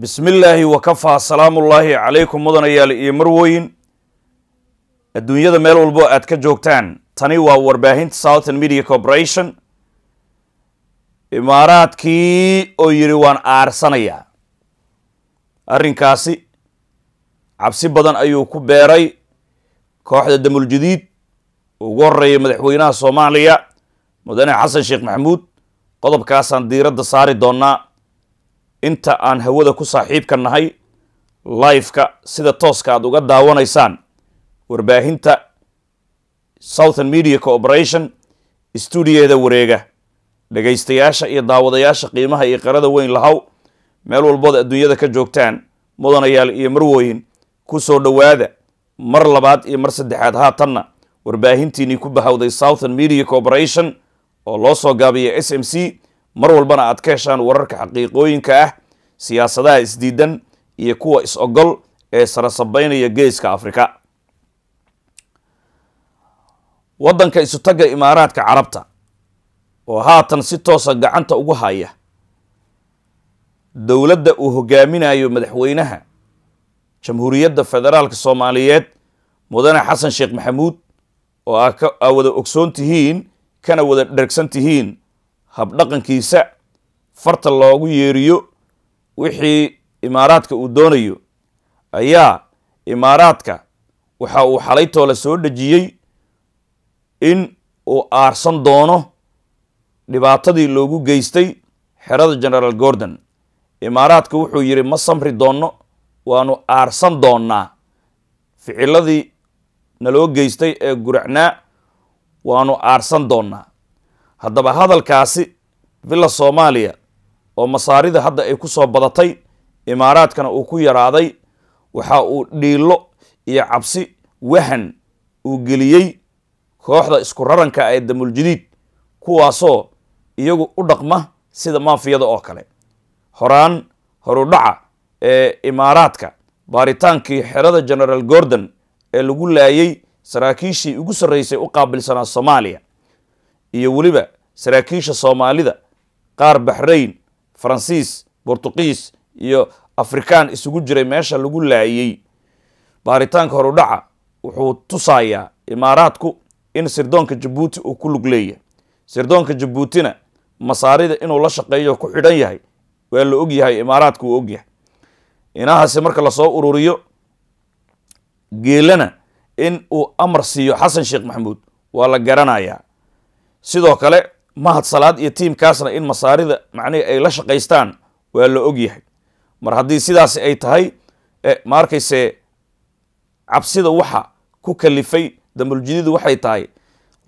bismi illaahi wakafaa salaamullaahi calaykum mudanayaal iyo marwoyin adduunyada meel walbo aad ka joogtaan tani waa warbaahinta southern media corporation imaaraadkii oo yidhi waan aarsanayaa arrinkaasi cabsi badan ayuu ku beeray kooxda damuljadiid ugu horeeya madaxweynaha soomaaliya mudane xasan sheekh maxamuud qodobkaasaan diiradda saari doonnaa inta aan hawada ku saaxiibka nahay lifeka sida tooska aad uga daawanaysaan warbaahinta southern media cooperation stuudiyeeda wareega dhegaystayaasha iyo daawadayaasha qiimaha iyo qarada weyn lahow meel walbood adduunyada ka joogtaan mudanayaal iyo marwooyin ku soo dhowaada mar labaad iyo mar saddexaad haatanna warbaahintiinii ku bahowday southern media corporation oo loo soo gaabiya s m c mar walbana aad ka heshaan wararka xaqiiqooyinka ah siyaasadaha isdiidan iyo kuwa is-ogol ee sarasabeynaya geeska afrika waddanka isutaga imaaraadka carabta oo haatan si toosa gacanta ugu haya dowladda uu hogaaminayo madaxweynaha jamhuuriyadda federaalka soomaaliyeed mudane xasan sheekh maxamuud oo aa wada ogsoon tihiin kana wada dhergsan tihiin habdhaqankiisa farta loogu yeeriyo wixii imaaraadka uu doonayo ayaa imaaraadka waxa uu xalaytoo soo dhejiyey in uu aarsan doono dhibaatadii loogu geystay xerada generaal gordon imaaraadka wuxuu yidhi ma samri doonno waanu aarsan doonnaa ficilladii naloo geystay ee guracnaa waanu aarsan doonnaa haddaba hadalkaasi villa soomaaliya oo masaarida hadda ay ku soo badatay imaaraadkana uu ku yaraaday waxa uu dhiillo iyo cabsi wahan uu geliyey kooxda isku raranka ee damuljadiid kuwaasoo iyagu u dhaqma sida maafiyada oo kale horaan horudhaca ee imaaraadka baaritaankii xerada genaraal gordon ee lagu laayey saraakiishii ugu sarraysay u qaabilsanaa soomaaliya iyo weliba saraakiisha soomaalida qaar baxrayn faransiis bortuqiis iyo afrikaan isugu jiray meesha lagu laayey baaritaanka horudhaca wuxuu tusayaa imaaraadku in sirdoonka jabuuti uu ku lug leeyahay sirdoonka jabuutina masaarida inuu la shaqeeyo ku xidhan yahay waa la ogyahay imaaraadka wuu ogyahay inahaasi marka lasoo ururiyo geelana in uu amar siiyo xasan sheekh maxamuud waa la garanayaa sidoo kale mahad salaad iyo tiimkaasna in masaarida macnihi ay la shaqaystaan waa la og yahay mar haddii sidaasi ay tahay eh, ma arkayse cabsida waxa ku kalifay dambaljudidu waxay tahay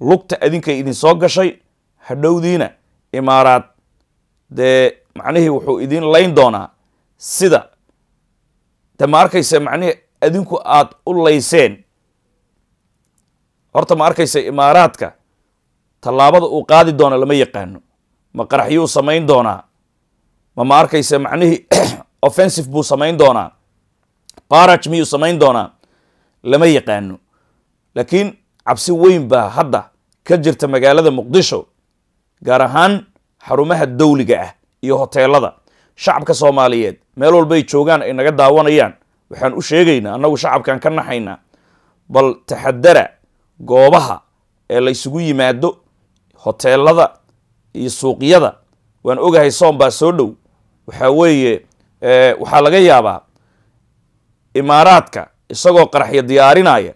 lugta adinkay idinsoo gashay hadhowdiina imaaraad dee macnihii wuxuu idin layn doonaa sida de ma arkayse macnihii adinku aad u layseen horta ma arkayse imaaraadka tallaabada uu qaadi doona lama yaqaano ma qaraxyuu samayn doonaa ma ma arkayse macnihii offensive buu samayn doonaa baraj miyuu samayn doonaa lama yaqaano laakiin cabsi weyn baa hadda ka jirta magaalada muqdisho gaar ahaan xarumaha dowliga ah iyo hoteelada shacabka soomaaliyeed meel walbay joogaan ay naga daawanayaan waxaan u sheegaynaa annagu shacabkan ka naxaynaa bal taxadara goobaha ee laysugu yimaado hoteelada iyo suuqyada waan ogahay soom baa soo dhow waxaa weeye eh, waxaa laga yaabaa imaaraadka isagoo qaraxyo diyaarinaya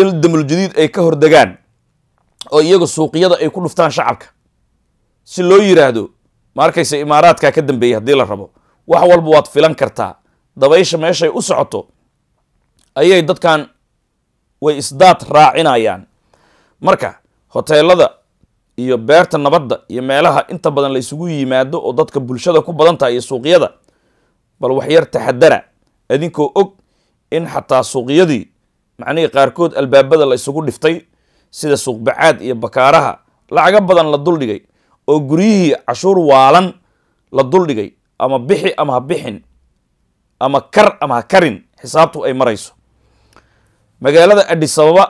in damuljudiid ay ka hordegaan oo iyaga suuqyada ay ku dhuftaan shacabka si loo yiraahdo ma imaaraadkaa ka dambeeyay haddii la rabo wax walba waad filan kartaa dabaysha meeshay u socoto ayay dadkan way isdaad raacinayaan marka hoteelada iyo beerta nabadda iyo meelaha inta badan la yimaado oo dadka bulshada ku badantaha iyo suuqyada bal waxyar taxadara adinkoo og in xataa suuqyadii macnihii qaarkood albaabada la isugu dhiftay sida suuqbacaad iyo bakaaraha lacaga badan la duldhigay oo guryihii cashuur waalan la duldhigay ama bixi ama ha bixin ama kar ama ha karin xisaabtu ay marayso magaalada adhisababa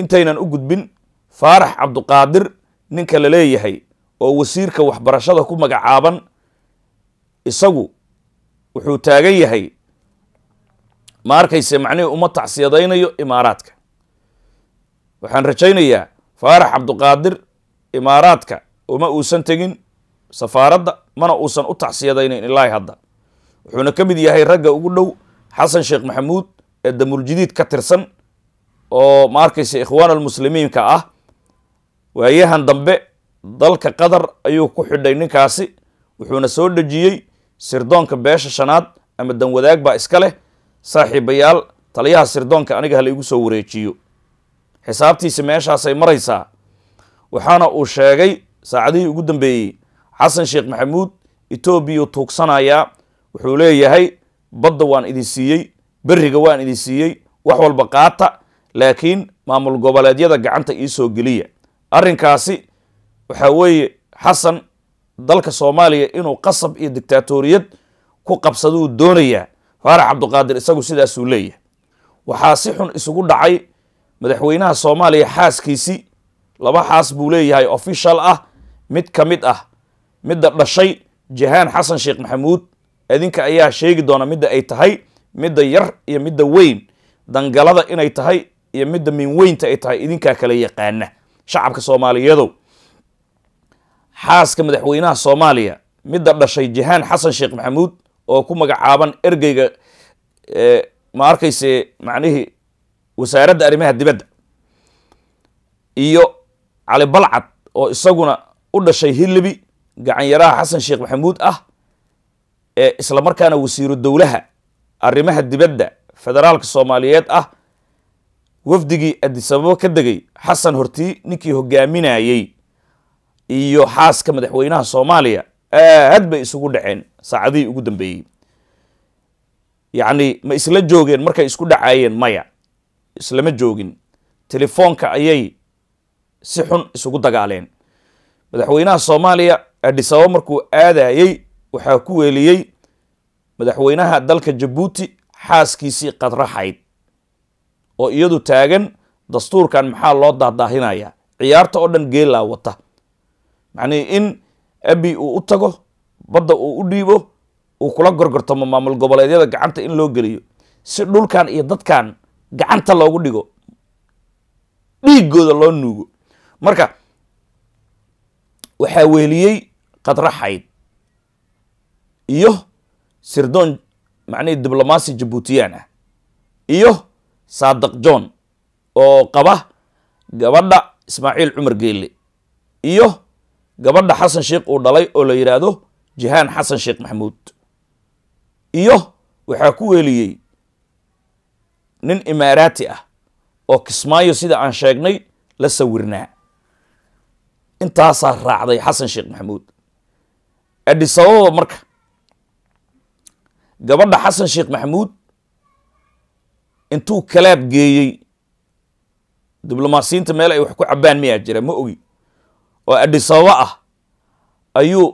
intaynan u gudbin faarax cabduqaadir ninka la leeyahay oo wasiirka waxbarashada ku magacaaban isagu wuxuu taagan yahay ma arkayse macnihii uma tacsiyadaynayo imaaraadka waxaan rajaynayaa faarax cabduqaadir imaaraadka uma uusan tegin safaaradda mana uusan u tacsiyadaynayn ilaahi hadda wuxuuna ka mid yahay ragga ugu dhow xasan sheekh maxamuud ee damuurjadiid ka tirsan oo ma arkayse ikhwaan almuslimiinka ah waayahan dambe dalka qatar ayuu ku xidhay ninkaasi wuxuuna soo dhejiyey sirdoonka beesha shanaad ama danwadaag baa iska leh saaxiibayaal taliyaha sirdoonka aniga hala igu soo wareejiyo xisaabtiisi meeshaasay maraysaa waxaana uu sheegay saacadihii ugu dambeeyey xasan sheekh maxamuud etoobiyau tuugsanayaa wuxuu leeyahay badda waan idin siiyey berriga waan idin siiyey wax walba qaata laakiin maamul goboleedyada gacanta ii soo geliya arrinkaasi waxaa weeye xasan dalka soomaaliya inuu qasab iyo dictaatoriyad ku qabsaduu doonayaa faarax cabduqaadir isagu sidaasuu leeyahay waxaa si xun isugu dhacay madaxweynaha soomaaliya xaaskiisi laba xaas buu leeyahay official ah mid ka mid ah midda dhashay jahaan xasan sheekh maxamuud adinka ayaa sheegi doona midda ay tahay midda yar iyo midda weyn dangalada inay tahay iyo midda minweynta ay tahay idinkaa kala yaqaana shacabka soomaaliyeedow xaaska madaxweynaha soomaaliya midda dhashay jahaan xasan sheekh maxamuud oo ku magacaaban ergeyga ma arkayse macnihii wasaaradda arrimaha dibadda iyo cali balcad oo isaguna u dhashay hilibi gacanyaraha xasan sheekh maxamuud ah ee isla markaana dowlaha arrimaha dibadda federaalka soomaaliyeed ah wafdigii adisababo ka degay xasan horti ninkii hogaaminayey iyo xaaska madaxweynaha soomaaliya aad bay isugu dhaceen saacadihii ugu dambeeyey yacni ma isla joogeen markay isku dhacayeen maya islama joogin telefoonka ayay si xun isugu dagaaleen madaxweynaha soomaaliya adhisababo markuu aadayey waxaa ku weeliyey madaxweynaha dalka jabuuti xaaskiisii qadraxayd oo iyadu taagan dastuurkan maxaa loo dahdaahinaya ciyaarta oo dhan geelaa wata macnihii in abi uu u tago badda uu u dhiibo uu kula gorgortamo maamul goboleedyada gacanta in loo geliyo si dhulkan iyo dadkan gacanta loogu dhigo dhiiggooda loo nuugo marka waxaa weeliyey khadra xayd iyo sirdoon macnihii diblomaasi jabuutiyaan ah iyo saadaq john oo qaba gabadha ismaaciil cumar geelle iyo gabadha xasan sheekh uu dhalay oo la yidhaahdo jihaan xasan sheekh maxamuud iyo waxaa ku weeliyey nin imaaraati ah oo kismaayo sida aan sheegnay la sawirnaa intaasaa raacday xasan sheekh maxamuud adhisababa marka gabadha xasan sheekh maxamuud intuu kalaab geeyey diblomaasiyiinta meel ay wax ku cabbaan miyaa jira ma ogi oo adhisababa ah ayuu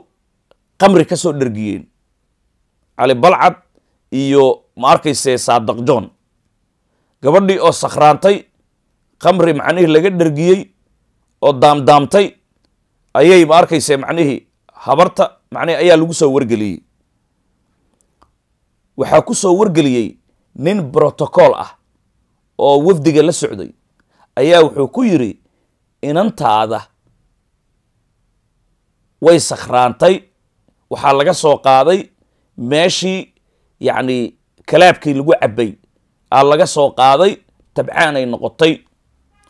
qamri ka soo dhergiyeen cali balcad iyo ma arkayse saadaq john gabadhii oo sakhraantay qamri macnihii laga dhergiyey oo daamdaamtay ayay ma arkayse macnihii habarta macnihii ayaa lagu soo wargeliyey waxaa ku soo wargeliyey nin brotocool ah oo wafdiga la socday ayaa wuxuu ku yiri inantaada way sakhraantay waxaa laga soo qaaday meeshii yacni kalaabkii lagu cabbay aa laga soo qaaday tabcaanay noqotay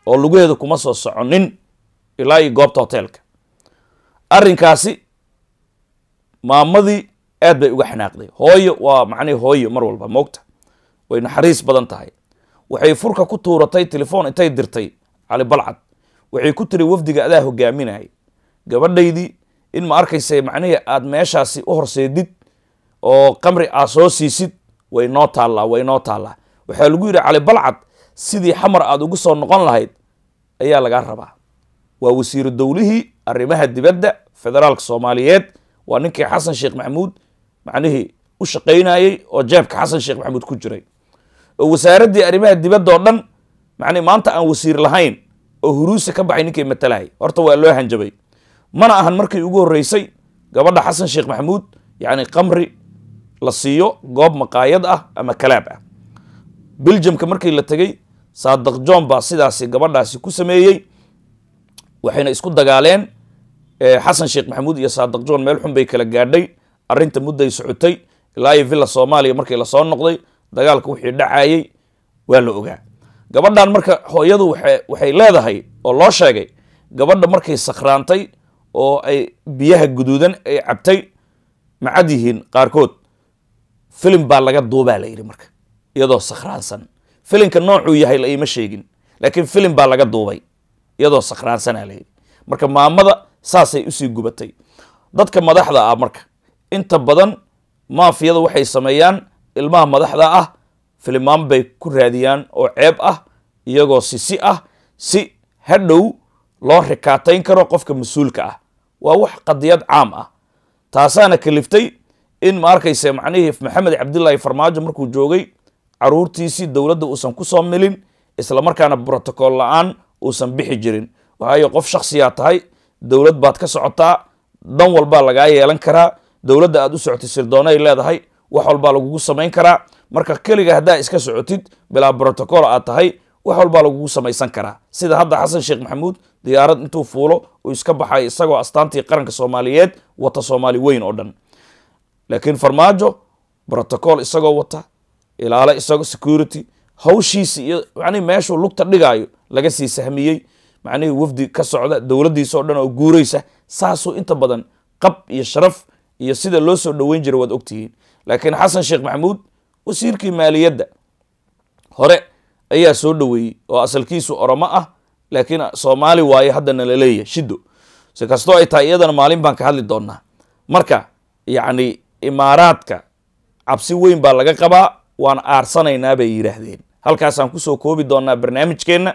oo lugaheeda kuma soo soconin ilaa iyo goobta hoteelka arrinkaasi maamadii aada bay uga xanaaqday hooyo waa macnihii hooyo mar walba moogta way naxariis badan tahay waxay furka ku tuuratay telefoon intay dirtay cali balcad waxay ku tiri wafdiga adaa hogaaminahay gabadhaydii in ma arkayse macnihii aada meeshaasi u horseedid oo qamri aa soo siisid way noo taallaa way noo taallaa waxaa lagu yidhi cali balcad sidii xamar aada ugu soo noqon lahayd ayaa lagaa rabaa waa wasiir dowlihii arrimaha dibadda federaalka soomaaliyeed waa ninkii xasan sheekh maxamuud macnihii u shaqaynayey oo jeebka xasan sheekh maxamuud ku jiray oo wasaaraddii arrimaha dibadda oo dhan macnii maanta aan wasiir lahayn oo huruusi ka baxay ninkay matalahaya horta waa loo hanjabay mana ahan markii ugu horreysay gabadha xasan sheekh maxamuud yacni qamri la siiyo goob maqaayad ah ama kalaab ah biljamka markii la tegey saadaq john baa sidaasi gabadhaasi ku sameeyey waxayna isku dagaaleen xasan sheekh maxamuud iyo saadaq john meel xun bay kala gaadhay arrinta mudday socotay ilaa iyo villa soomaaliya markii lasoo noqday dagaalka wixii dhacayey waa la ogaa gabadhan marka hooyadu waxay leedahay oo loo sheegay gabadha markay sakhraantay oo ay biyaha guduudan ay cabtay macad yihiin qaarkood filim baa laga duubaa la yidhi marka iyadoo sakraansan filimka noocuu yahay la iima sheegin laakiin filim baa laga duubay iyadoo sakhraansanaa la yidhi marka maamada saasay usii gubatay dadka madaxda ah marka inta badan maafiyada waxay sameeyaan ilmaha madaxda ah filimaan bay ku raadiyaan oo ceeb ah iyagoo sisi ah si hadhow loo rikaatayn karo qofka mas-uulka ah waa wax qadiyad caam ah taasaana kaliftay in ma arkayse macnihii maxamed cabdilaahi farmaajo markuu joogay caruurtiisii dowladda uusan ku soo isla markaana brotocool la-aan uusan bixi jirin waxaayo qof shaksiyaa tahay dowlad baad ka socotaa dhan walbaa lagaa yeelan karaa dowladda aada u socotay sirdoona ay leedahay wax walbaa lagugu samayn karaa marka keliga haddaa iska socotid bilaa brotocol aad tahay wax walbaa lagugu samaysan karaa sida hadda xasan sheekh maxamuud diyaarad intuu fuulo uu iska baxay isagoo astaantii qaranka soomaaliyeed wata soomaali weyn oo dhan laakiin farmaajo brotocol isagoo wata ilaale isagoo security hawshiisi iyo macnihi meeshuu lugta dhigaayo laga sii sahmiyey macnihii wafdi ka socda dowladdiisa oo dhan oo guuraysa saasuu inta badan qab iyo sharaf iyo sida loo soo dhoweyn jira waad ogtihiin laakiin xasan sheekh maxamuud wasiirkii maaliyadda hore ayaa soo dhoweeyey oo asalkiisu oromo ah laakiin soomaali waaye haddana la leeyahay shido si kastoo ay tahay iyadana maalin baan ka hadli doonaa marka yacni imaaraadka cabsi weyn baa laga qabaa waan aarsanaynaa bay yidhaahdeen halkaasaan kusoo koobi doonnaa barnaamijkeenna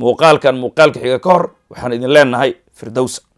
muuqaalkan muuqaalka xiga ka hor waxaan idin leenahay firdowsa